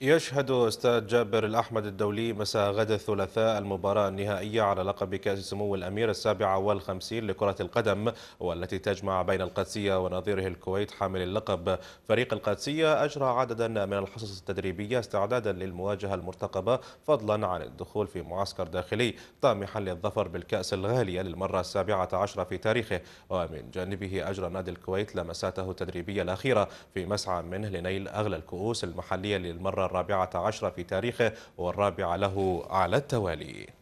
يشهد استاذ جابر الأحمد الدولي مساء غد الثلاثاء المباراة النهائية على لقب كأس سمو الأمير السابعة والخمسين لكرة القدم والتي تجمع بين القادسية ونظيره الكويت حامل اللقب فريق القادسية أجرى عددا من الحصص التدريبية استعدادا للمواجهة المرتقبة فضلا عن الدخول في معسكر داخلي طامحا للظفر بالكأس الغالية للمرة السابعة عشرة في تاريخه ومن جانبه أجرى نادي الكويت لمساته التدريبية الأخيرة في مسعى منه لنيل أغلى الكؤوس المحلية للمرة الرابعة عشرة في تاريخه والرابعة له على التوالي